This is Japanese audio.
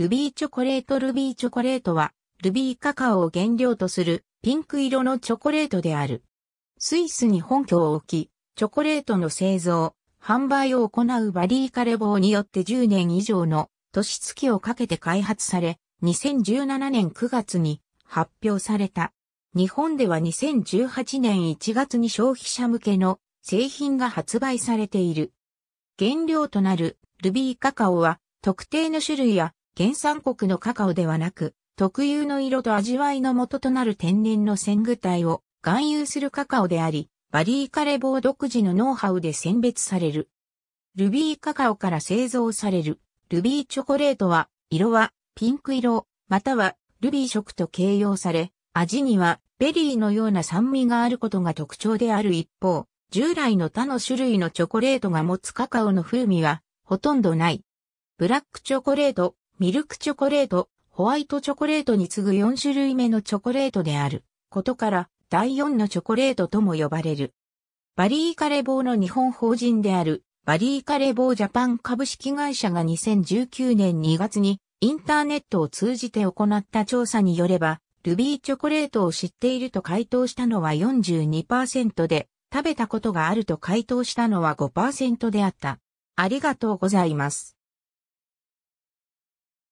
ルビーチョコレートルビーチョコレートは、ルビーカカオを原料とするピンク色のチョコレートである。スイスに本拠を置き、チョコレートの製造、販売を行うバリーカレボーによって10年以上の年月をかけて開発され、2017年9月に発表された。日本では2018年1月に消費者向けの製品が発売されている。原料となるルビーカカオは特定の種類や原産国のカカオではなく、特有の色と味わいの元となる天然の鮮具体を含有するカカオであり、バリーカレボー独自のノウハウで選別される。ルビーカカオから製造される、ルビーチョコレートは、色はピンク色、またはルビー色と形容され、味にはベリーのような酸味があることが特徴である一方、従来の他の種類のチョコレートが持つカカオの風味はほとんどない。ブラックチョコレート、ミルクチョコレート、ホワイトチョコレートに次ぐ4種類目のチョコレートであることから、第4のチョコレートとも呼ばれる。バリーカレ棒の日本法人である、バリーカレ棒ジャパン株式会社が2019年2月にインターネットを通じて行った調査によれば、ルビーチョコレートを知っていると回答したのは42%で、食べたことがあると回答したのは5%であった。ありがとうございます。